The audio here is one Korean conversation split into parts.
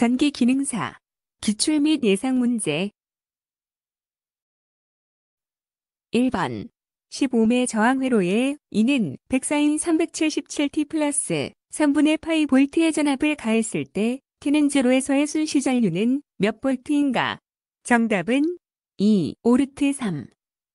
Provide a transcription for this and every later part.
전기 기능사, 기출 및 예상 문제 1번 15매 저항 회로에 이는 1 0 4인 377T 플러스 3분의 파이 볼트의 전압을 가했을 때 T는 제로에서의 순시전류는 몇 볼트인가? 정답은 2. 오르트 3.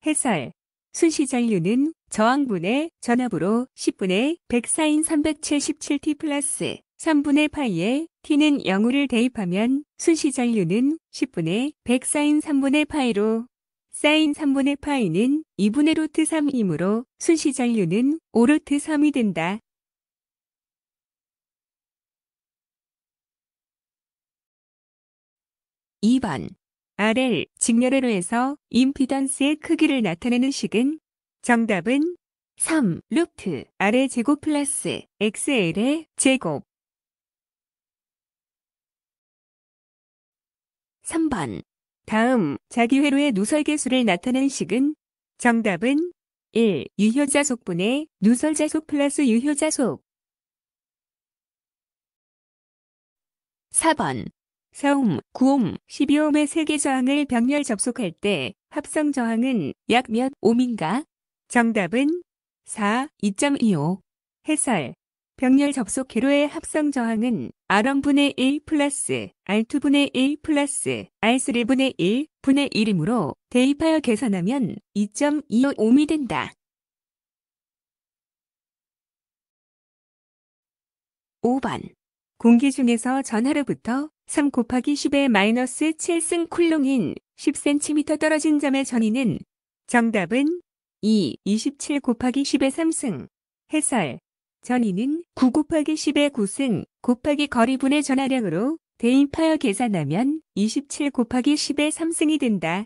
해설 순시전류는 저항분의 전압으로 10분의 104인 377T 플러스 3분의 파이에 t는 0을 대입하면 순시전류는 10분의 100 사인 3분의 파이로 사인 3분의 파이는 2분의 루트 3이므로 순시전류는 5루트 3이 된다. 2번 RL 직렬로 해서 임피던스의 크기를 나타내는 식은 정답은 3 루트 R의 제곱 플러스 XL의 제곱 3번. 다음 자기회로의 누설계수를 나타낸 식은 정답은 1. 유효자속분의 누설자속 플러스 유효자속 4번 사옴, 구옴, 12옴의 세 개 저항을 병렬 접속할 때 합성 저항은 약 몇 옴인가? 정답은 4, 2.25 해설 병렬 접속 기로의 합성 저항은 R1분의 1 플러스 R2분의 1 플러스 R3분의 1 분의 1이므로 대입하여 계산하면 2.255이 된다. 5번 공기 중에서 전하로부터 3 곱하기 10의 마이너스 7승 쿨롱인 10cm 떨어진 점의 전위는 정답은 2, 27 곱하기 10의 3승 해설 전위는9 곱하기 10의 9승 곱하기 거리분의 전하량으로 대입하여 계산하면 27 곱하기 10의 3승이 된다.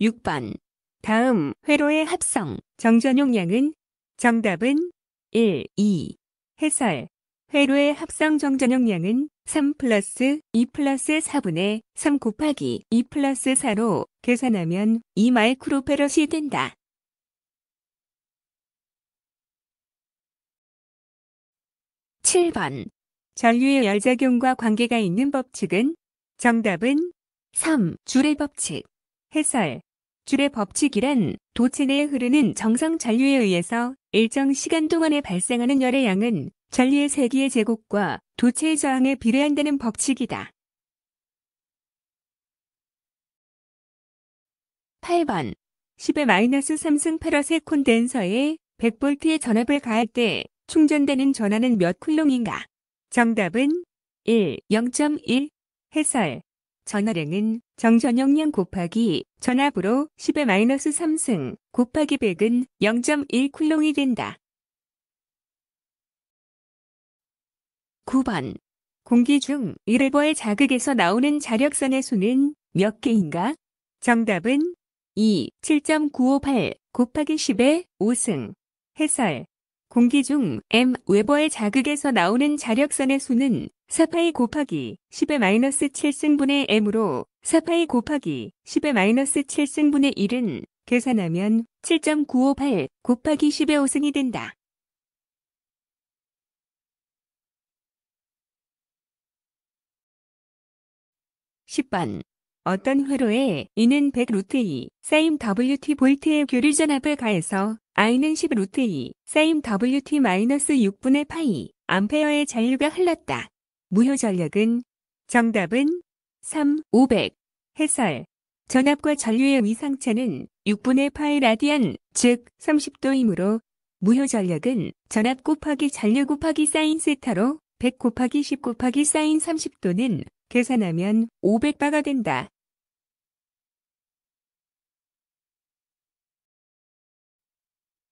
(6번) 다음 회로의 합성 정전용 량은 정답은 1, 2 해설 회로의 합성 정전역량은 3 플러스 2 플러스 4분의 3 곱하기 2 플러스 4로 계산하면 2 마이크로페럿이 된다. 7번 전류의 열작용과 관계가 있는 법칙은 정답은 3. 줄의 법칙 해설 줄의 법칙이란 도체 내에 흐르는 정상 전류에 의해서 일정 시간 동안에 발생하는 열의 양은 전리의 세기의 제곱과 도체의 저항에 비례한다는 법칙이다. 8번 10의 마이너스 3승 8럿세 콘덴서에 1 0 0볼트의 전압을 가할 때 충전되는 전압는몇 쿨롱인가? 정답은 1, 0.1 해설 전화량은 정전용량 곱하기 전압으로 10의 마이너스 3승 곱하기 100은 0.1 쿨롱이 된다. 9번. 공기 중 이를버의 자극에서 나오는 자력선의 수는 몇 개인가? 정답은 2. 7.958 곱하기 10의 5승. 해설. 공기 중 M 웨버의 자극에서 나오는 자력선의 수는 4파이 곱하기 10의 마이너스 7승분의 M으로 4파이 곱하기 10의 마이너스 7승분의 1은 계산하면 7.958 곱하기 10의 5승이 된다. 10번 어떤 회로에 이는 100 루트 2 사임 WT 볼트의 교류 전압을 가해서 I는 10 루트 2 사임 WT 마이너스 6분의 파이 암페어의 잔류가 흘렀다. 무효 전력은 정답은 3, 500 해설 전압과 전류의 위상차는 6분의 파이 라디안 즉 30도이므로 무효 전력은 전압 곱하기 잔류 곱하기 사인 세타로 100 곱하기 10 곱하기 사인 30도는 계산하면 500바가 된다.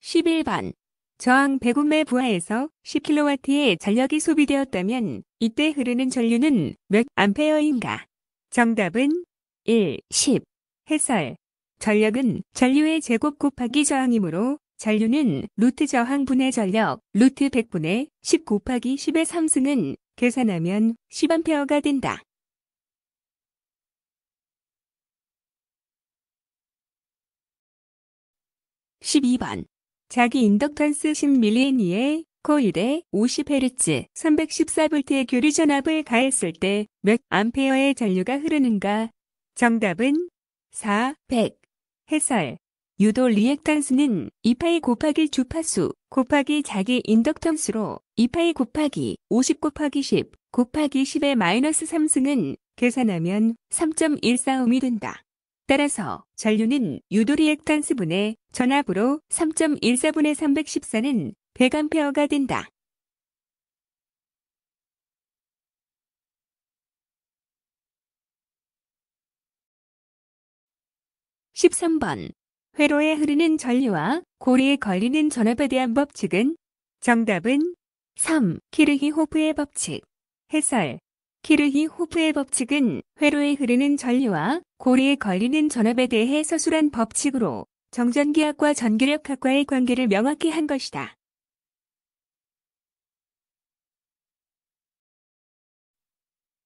1 1번 저항 배분매 부하에서 10kW의 전력이 소비되었다면 이때 흐르는 전류는 몇 암페어인가? 정답은 1, 10. 해설. 전력은 전류의 제곱 곱하기 저항이므로 전류는 루트 저항분의 전력, 루트 100분의 10 곱하기 10의 3승은 계산하면 1 0어가 된다. 12번 자기 인덕턴스 10mA의 코일에 50Hz 314V의 교류 전압을 가했을 때 몇 암페어의 잔류가 흐르는가? 정답은 4, 100. 해설 유도 리액턴스는 2파이 곱하기 주파수 곱하기 자기 인덕턴스로 2파이 곱하기 50 곱하기 10 곱하기 10의 마이너스 3승은 계산하면 3.145이 된다. 따라서 전류는 유도리액탄스분의 전압으로 3.14분의 314는 100A가 된다. 1 3번 회로에 흐르는 전류와 고리에 걸리는 전압에 대한 법칙은 정답은 3. 키르히호프의 법칙 해설 키르히호프의 법칙은 회로에 흐르는 전류와 고리에 걸리는 전압에 대해 서술한 법칙으로 정전기학과 전기력학과의 관계를 명확히 한 것이다.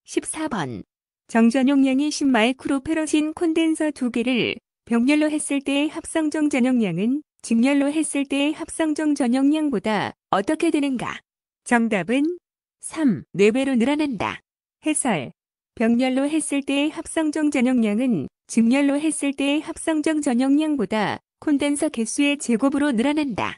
1 4번 정전용량이 10마이크로페러신 콘덴서 2개를 병렬로 했을 때의 합성정 전용량은 직렬로 했을 때의 합성정 전용량보다 어떻게 되는가? 정답은 3. 4배로 늘어난다. 해설. 병렬로 했을 때의 합성정 전용량은 증렬로 했을 때의 합성정 전용량보다 콘덴서 개수의 제곱으로 늘어난다.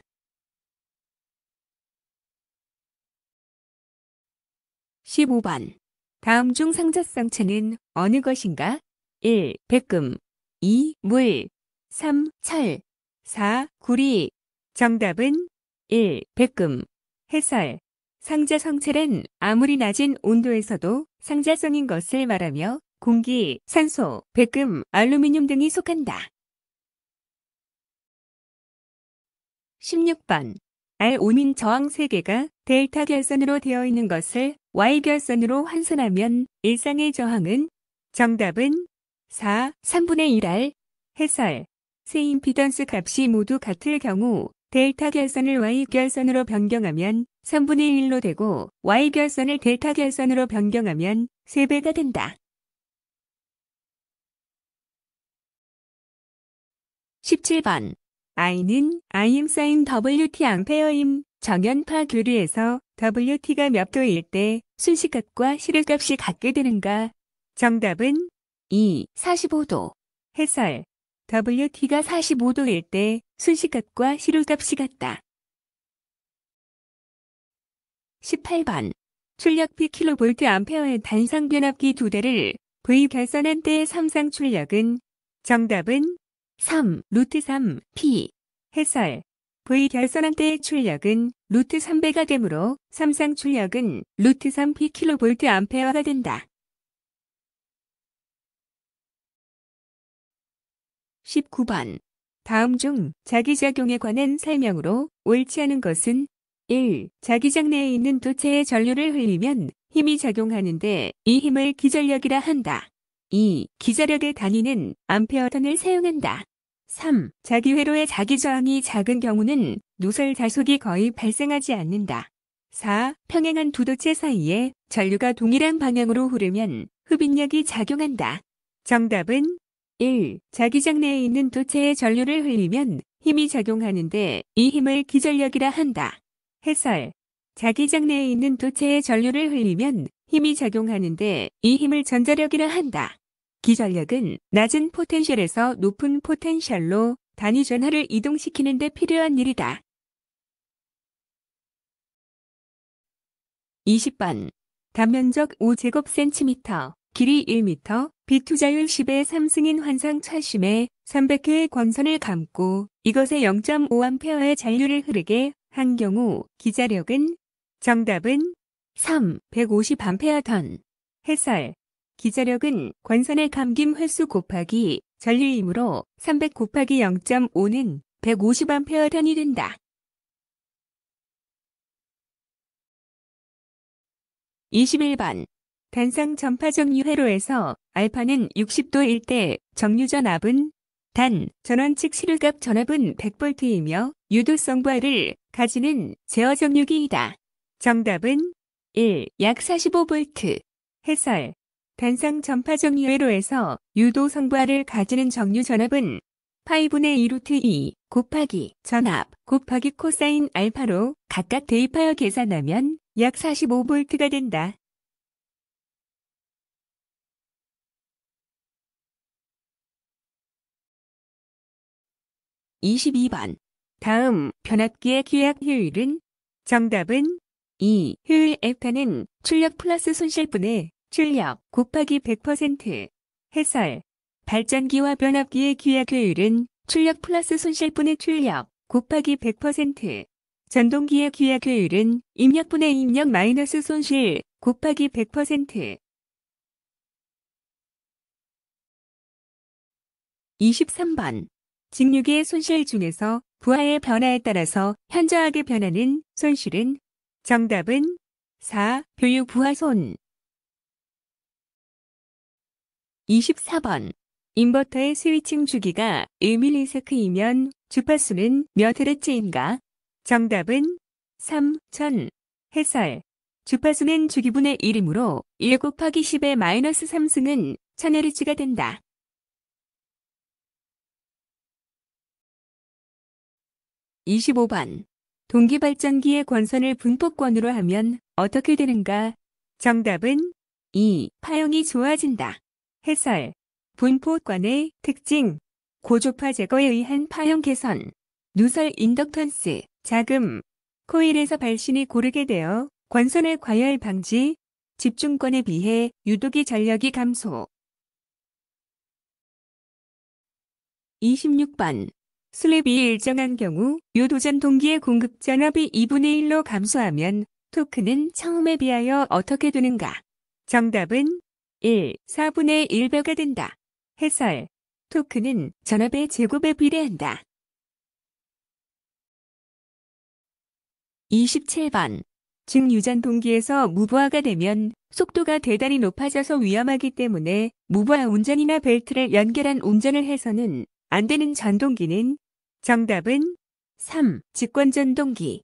1 5번 다음 중 상자성체는 어느 것인가? 1. 백금 2. 물 3. 철 4. 구리 정답은 1. 백금 해설 상자성체는 아무리 낮은 온도에서도 상자성인 것을 말하며 공기, 산소, 백금, 알루미늄 등이 속한다. 16번 알오민 저항 세계가 델타 결선으로 되어 있는 것을 Y 결선으로 환산하면 일상의 저항은 정답은 4, 3분의 1R 해설 세임피던스 값이 모두 같을 경우 델타 결선을 Y 결선으로 변경하면 3분의 1로 되고 Y 결선을 델타 결선으로 변경하면 3배가 된다. 17번 I는 Im sin WT 앙페어임 정연파 교류에서 WT가 몇 도일 때 순식값과 실을값이 같게 되는가? 정답은 2. 45도 해설 WT가 45도일 때순식값과 실울값이 같다. 18번. 출력 P 킬로볼트 암페어의 단상 변압기 두 대를 V 결선한 때의 삼상 출력은 정답은 3 루트 3 P 해설 V 결선한 때의 출력은 루트 3배가 되므로 삼상 출력은 루트 3 P 킬로볼트 암페어가 된다. 19번 다음 중 자기작용에 관한 설명으로 옳지 않은 것은 1. 자기장 내에 있는 도체의 전류를 흘리면 힘이 작용하는데 이 힘을 기전력이라 한다. 2. 기전력의 단위는 암페어턴을 사용한다. 3. 자기회로의 자기저항이 작은 경우는 누설 자속이 거의 발생하지 않는다. 4. 평행한 두 도체 사이에 전류가 동일한 방향으로 흐르면 흡인력이 작용한다. 정답은 1. 자기장 내에 있는 도체에 전류를 흘리면 힘이 작용하는데 이 힘을 기전력이라 한다. 해설. 자기장 내에 있는 도체에 전류를 흘리면 힘이 작용하는데 이 힘을 전자력이라 한다. 기전력은 낮은 포텐셜에서 높은 포텐셜로 단위 전하를 이동시키는 데 필요한 일이다. 20번. 단면적 5제곱센티미터, 길이 1미터, 비투자율 10의 3승인 환상 차심에 300회의 권선을 감고 이것에 0 5암페어의 잔류를 흐르게 한 경우 기자력은 정답은 3. 1 5 0암페어던 해설 기자력은 권선의 감김 횟수 곱하기 전류이므로 300 곱하기 0.5는 1 5 0암페어 턴이 된다. 2 1번 단상 전파적 유회로에서 알파는 60도일 때 정류전압은 단 전원측 실값 전압은 100V이며 유도성 부하를 가지는 제어 정류기이다. 정답은 1. 약 45V 해설 단상 전파 정류회로에서 유도 성부하를 가지는 정류 전압은 8분의 2루트 2 곱하기 전압 곱하기 코사인 알파로 각각 대입하여 계산하면 약 45V가 된다. 22번. 다음 변압기의 기약 효율은 정답은 2. 효율 f 타는 출력 플러스 손실분의 출력 곱하기 100% 해설 발전기와 변압기의 기약 효율은 출력 플러스 손실분의 출력 곱하기 100% 전동기의 기약 효율은 입력분의 입력 마이너스 손실 곱하기 100% 23번 직육의 손실 중에서 부하의 변화에 따라서 현저하게 변하는 손실은 정답은 4. 교육 부하 손 24번 인버터의 스위칭 주기가 1ms이면 주파수는 몇 헤르츠인가? 정답은 3000 해설 주파수는 주기분의 1이므로 1 곱하기 10의 마이너스 3승은 1000헤르츠가 된다. 25번 동기발전기의 권선을 분포권으로 하면 어떻게 되는가? 정답은 2. 파형이 좋아진다. 해설 분포권의 특징 고조파 제거에 의한 파형 개선 누설 인덕턴스 자금 코일에서 발신이 고르게 되어 권선의 과열 방지 집중권에 비해 유독이 전력이 감소 26번 슬립이 일정한 경우 유도전 동기의 공급 전압이 2분의 1로 감소하면 토크는 처음에 비하여 어떻게 되는가? 정답은 1. 4분의 1배가 된다. 해설. 토크는 전압의 제곱에 비례한다. 27번. 증 유전 동기에서 무보화가 되면 속도가 대단히 높아져서 위험하기 때문에 무보화 운전이나 벨트를 연결한 운전을 해서는 안 되는 전동기는 정답은 3. 직권전동기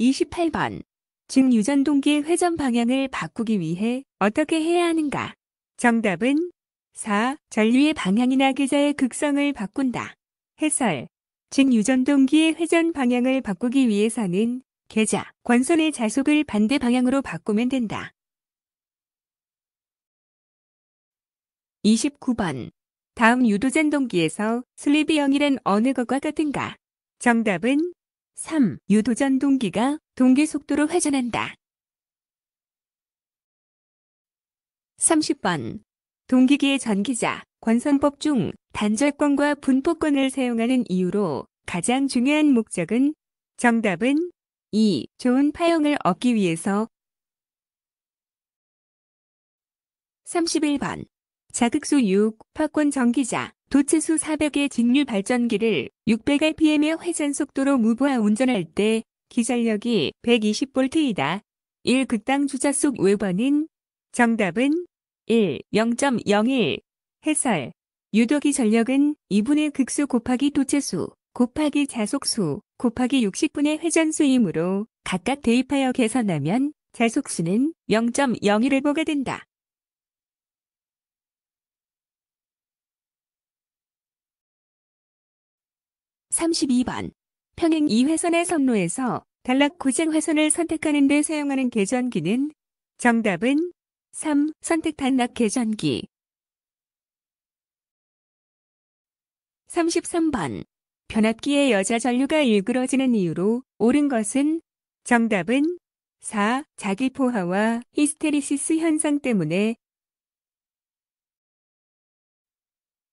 28번 직유전동기의 회전 방향을 바꾸기 위해 어떻게 해야 하는가? 정답은 4. 전류의 방향이나 계좌의 극성을 바꾼다. 해설 직유전동기의 회전 방향을 바꾸기 위해서는 계좌, 권선의 자속을 반대 방향으로 바꾸면 된다. 29번 다음 유도잔 동기에서 슬립이 0이란 어느 것과 같은가? 정답은 3. 유도전 동기가 동기 속도로 회전한다. 30번. 동기기의 전기자, 권선법 중 단절권과 분포권을 사용하는 이유로 가장 중요한 목적은 정답은 2. 좋은 파형을 얻기 위해서 31번. 자극수 6, 파권 전기자, 도체수 400의 직류 발전기를 600rpm의 회전 속도로 무브하 운전할 때 기전력이 120V이다. 1. 극당 주자 속 외번은 정답은 1. 0.01 해설 유도기 전력은 2분의 극수 곱하기 도체수 곱하기 자속수 곱하기 60분의 회전수이므로 각각 대입하여 계산하면 자속수는 0.01을 보게 된다. 32번 평행 2회선의 선로에서 단락 고장 회선을 선택하는 데 사용하는 계전기는 정답은 3. 선택 단락 계전기 33번 변압기의 여자 전류가 일그러지는 이유로 옳은 것은 정답은 4. 자기포화와 히스테리시스 현상 때문에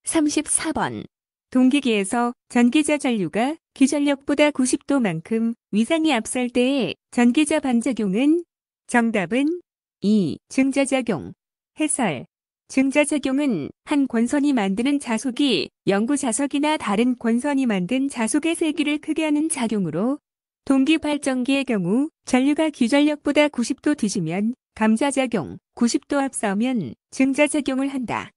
34번 동기기에서 전기자 전류가 기전력보다 90도만큼 위상이 앞설 때의 전기자 반작용은 정답은 2. 증자작용 해설 증자작용은 한 권선이 만드는 자속이 연구자석이나 다른 권선이 만든 자속의 세기를 크게 하는 작용으로 동기발전기의 경우 전류가 기전력보다 90도 뒤지면 감자작용 90도 앞서면 증자작용을 한다.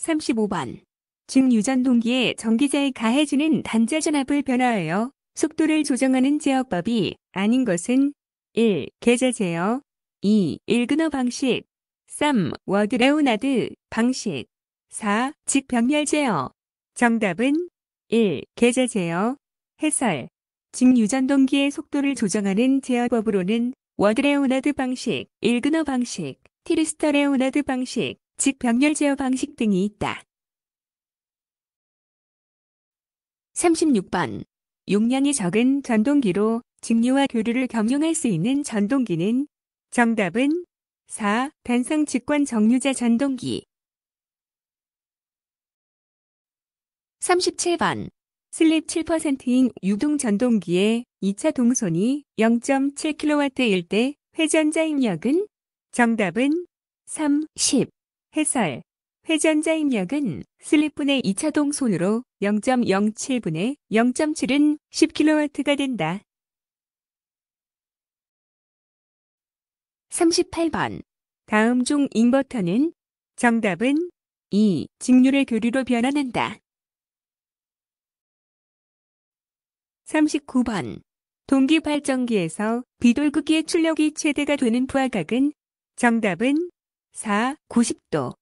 35번. 증유전 동기의 전기자의 가해주는 단자전압을 변화하여 속도를 조정하는 제어법이 아닌 것은 1. 계좌 제어 2. 일근어 방식 3. 워드레오나드 방식 4. 직병렬 제어 정답은 1. 계좌 제어 해설 직유전 동기의 속도를 조정하는 제어법으로는 워드레오나드 방식, 일근어 방식, 티르스터레오나드 방식, 즉 병렬 제어 방식 등이 있다. 36번 용량이 적은 전동기로 직류와 교류를 경용할수 있는 전동기는 정답은 4. 단상 직관 정류자 전동기 37번 슬립 7%인 유동 전동기의 2차 동선이 0.7kW일 때 회전자 입력은 정답은 3, 10 해설. 회전자 입력은 슬립분의 2차 동손으로 0.07분의 0.7은 10kW가 된다. 38번. 다음 중 인버터는 정답은 2. 직류를 교류로 변환한다. 39번. 동기 발전기에서 비돌구기의 출력이 최대가 되는 부하각은 정답은 4. 90도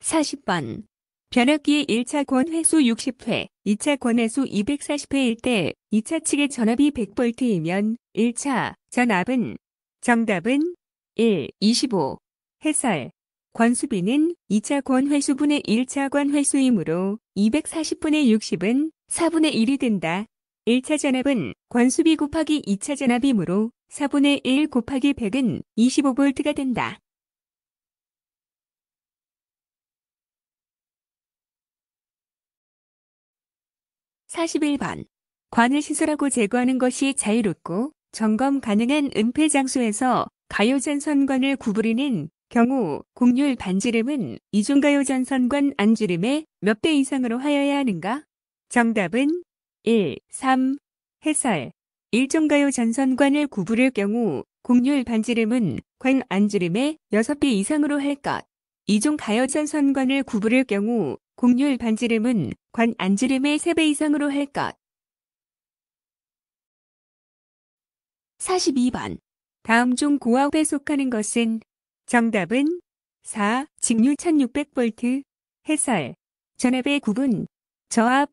40번 변압기의 1차 권회수 60회, 2차 권회수 240회일 때 2차 측의 전압이 100V이면 1차 전압은 정답은 1, 25. 해설 권수비는 2차 권회수분의 1차 권회수이므로 240분의 60은 4분의 1이 된다. 1차 전압은 권수비 곱하기 2차 전압이므로 4분의 1 곱하기 100은 2 5볼트가 된다. 4 1번 관을 시설하고 제거하는 것이 자유롭고 점검 가능한 은폐 장소에서 가요전선관을 구부리는 경우 곡률 반지름은 이중가요전선관 안지름의 몇 배 이상으로 하여야 하는가? 정답은 1, 3. 해설 일종가요 전선관을 구부릴 경우 곡률 반지름은 관 안지름의 6배 이상으로 할 것. 이종 가요 전선관을 구부릴 경우 곡률 반지름은 관 안지름의 3배 이상으로 할 것. 42번. 다음 중 고압에 속하는 것은 정답은 4. 직류 1600V 해설 전압의 굽분 저압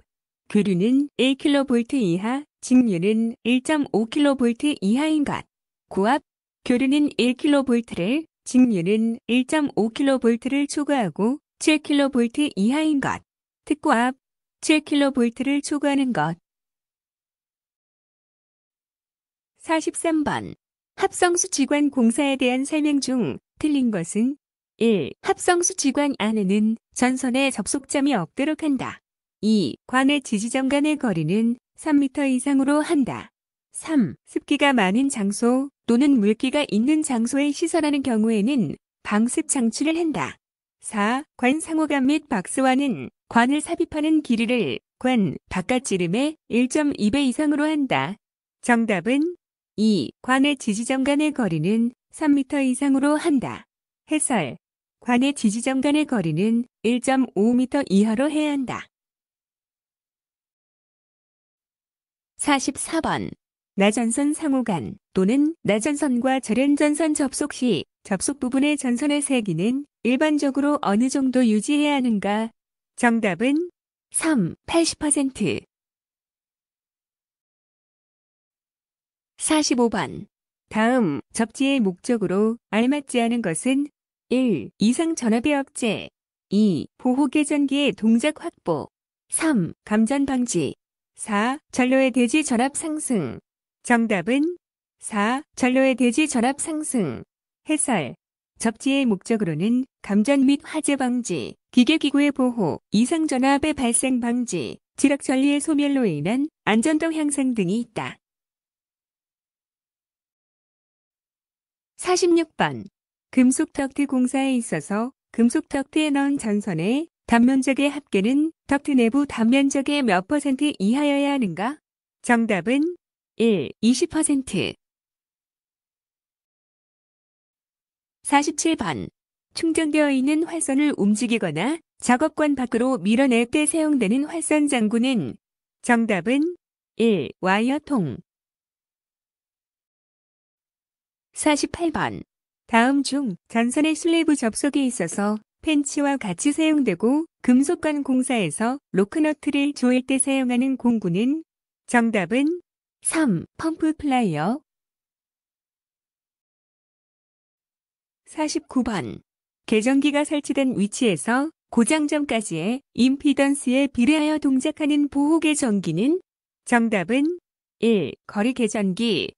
교류는 1kV 이하 직류는 1.5kV 이하인 것, 고압, 교류는 1kV를, 직류는 1.5kV를 초과하고 7kV 이하인 것, 특고압, 7kV를 초과하는 것. 43번. 합성수지관 공사에 대한 설명 중 틀린 것은 1. 합성수지관 안에는 전선의 접속점이 없도록 한다. 2. 관의 지지점 간의 거리는 3m 이상으로 한다. 3. 습기가 많은 장소 또는 물기가 있는 장소에 시설하는 경우에는 방습 장치를 한다. 4. 관 상호간 및 박스와는 관을 삽입하는 길이를 관 바깥지름의 1.2배 이상으로 한다. 정답은 2. 관의 지지점 간의 거리는 3m 이상으로 한다. 해설. 관의 지지점 간의 거리는 1.5m 이하로 해야 한다. 44번 나전선 상호간 또는 나전선과 절연전선 접속 시 접속 부분의 전선의 세기는 일반적으로 어느 정도 유지해야 하는가? 정답은 3. 80% 45번 다음 접지의 목적으로 알맞지 않은 것은 1. 이상 전압의 억제 2. 보호 계전기의 동작 확보 3. 감전 방지 4. 전로의 대지 전압 상승. 정답은 4. 전로의 대지 전압 상승. 해설. 접지의 목적으로는 감전 및 화재 방지, 기계기구의 보호, 이상 전압의 발생 방지, 지락 전리의 소멸로 인한 안전도 향상 등이 있다. 46번. 금속 덕트 공사에 있어서 금속 덕트에 넣은 전선에 단면적의 합계는 덕트 내부 단면적의 몇 퍼센트 이하여야 하는가? 정답은 1. 20% 47번. 충전되어 있는 활선을 움직이거나 작업관 밖으로 밀어낼 때 사용되는 활선 장구는 정답은 1. 와이어통 48번. 다음 중 전선의 슬래브 접속에 있어서 펜치와 같이 사용되고 금속관 공사에서 로크너트를 조일 때 사용하는 공구는 정답은 3. 펌프 플라이어 49번 개전기가 설치된 위치에서 고장점까지의 임피던스에 비례하여 동작하는 보호 개전기는 정답은 1. 거리 개전기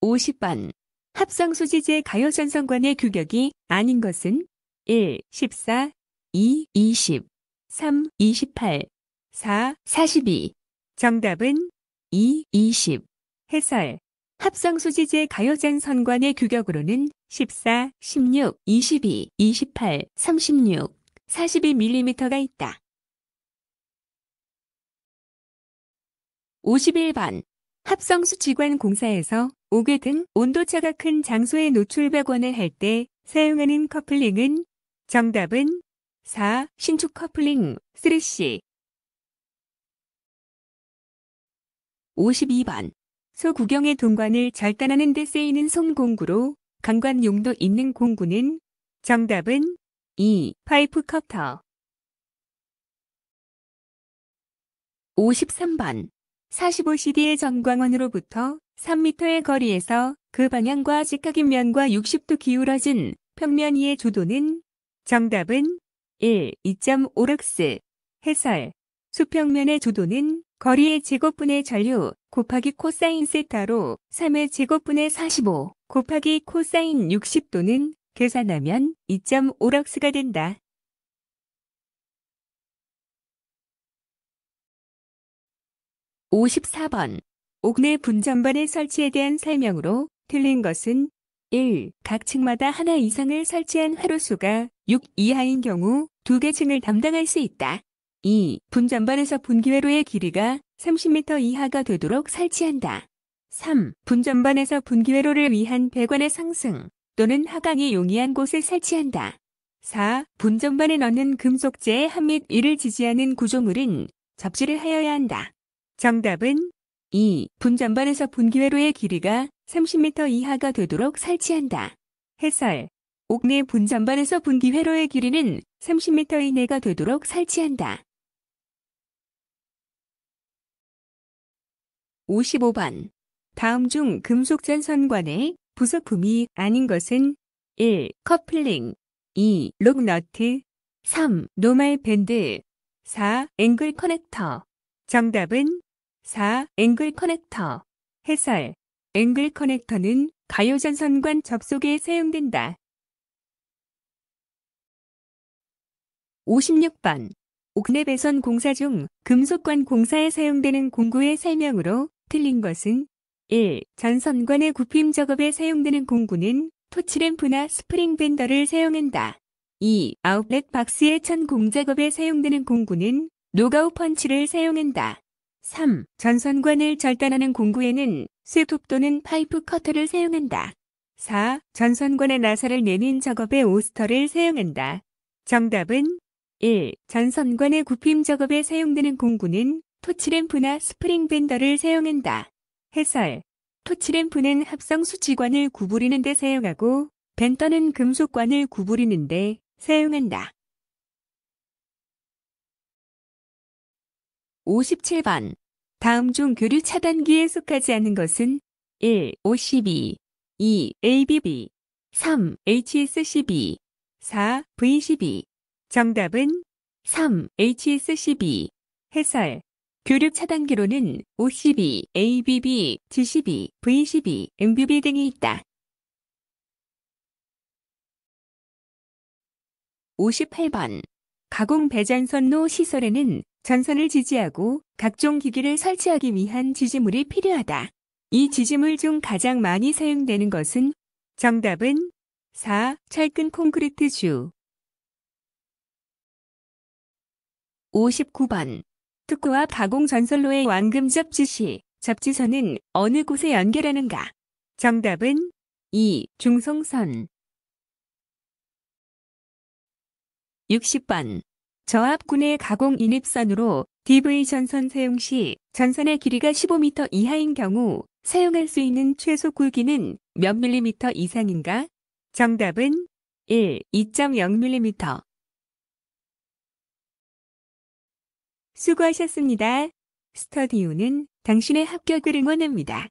50번 합성소지제 가열전선관의 규격이 아닌 것은 1. 14 2. 20 3. 28 4. 42 정답은 2. 20 해설 합성소지제 가열전선관의 규격으로는 14, 16, 22, 28, 36, 42mm가 있다. 51번 합성수치관 공사에서 옥외 등 온도차가 큰 장소에 노출 배원을할 때 사용하는 커플링은 정답은 4. 신축 커플링 3C 52번 소구경의 동관을 절단하는 데 쓰이는 솜공구로 강관 용도 있는 공구는 정답은 2. 파이프 커터 53번 45CD의 전광원으로부터 3m의 거리에서 그 방향과 직각인면과 60도 기울어진 평면 위의 조도는 정답은 1. 2 5럭스 해설 수평면의 조도는 거리의 제곱분의 전류 곱하기 코사인 세타로 3의 제곱분의 45 곱하기 코사인 60도는 계산하면 2 5럭스가 된다. 5 4번 옥내 분전반의 설치에 대한 설명으로 틀린 것은 1. 각 층마다 하나 이상을 설치한 회로수가 6 이하인 경우 두 개 층을 담당할 수 있다. 2. 분전반에서 분기회로의 길이가 30m 이하가 되도록 설치한다. 3. 분전반에서 분기회로를 위한 배관의 상승 또는 하강이 용이한 곳에 설치한다. 4. 분전반에 넣는 금속재의 한및 이를 지지하는 구조물은 접지를 하여야 한다. 정답은 2. 분전반에서 분기회로의 길이가 30m 이하가 되도록 설치한다. 해설. 옥내 분전반에서 분기회로의 길이는 30m 이내가 되도록 설치한다. 55번. 다음 중 금속전선관의 부속품이 아닌 것은 1. 커플링 2. 록너트 3. 노말 밴드 4. 앵글 커넥터 정답은 4. 앵글 커넥터 해설 앵글 커넥터는 가요전선관 접속에 사용된다. 56번 옥내 배선 공사 중 금속관 공사에 사용되는 공구의 설명으로 틀린 것은 1. 전선관의 굽힘 작업에 사용되는 공구는 토치램프나 스프링 밴더를 사용한다. 2. 아웃렛 박스의 천 공작업에 사용되는 공구는 노가우 펀치를 사용한다. 3. 전선관을 절단하는 공구에는 쇠톱 또는 파이프 커터를 사용한다. 4. 전선관의 나사를 내는 작업에 오스터를 사용한다. 정답은 1. 전선관의 굽힘 작업에 사용되는 공구는 토치램프나 스프링밴더를 사용한다. 해설 토치램프는 합성 수치관을 구부리는 데 사용하고 밴더는 금속관을 구부리는 데 사용한다. 57번. 다음 중 교류 차단기에 속하지 않은 것은 1. OCB 2. ABB 3. HSCB 4. VCB 정답은 3. HSCB 해설 교류 차단기로는 OCB, ABB, GCB, VCB, MBB 등이 있다. 58번 가공 배전선로 시설에는 전선을 지지하고 각종 기기를 설치하기 위한 지지물이 필요하다. 이 지지물 중 가장 많이 사용되는 것은 정답은 4. 철근 콘크리트 주 59번 특구와 가공 전선로의 완금 접지 시 접지선은 어느 곳에 연결하는가? 정답은 2. 중성선 60번 저압군의 가공 인입선으로 DV 전선 사용 시 전선의 길이가 15m 이하인 경우 사용할 수 있는 최소 굵기는 몇 밀리미터 이상인가? 정답은 1. 2.0mm 수고하셨습니다. 스터디오는 당신의 합격을 응원합니다.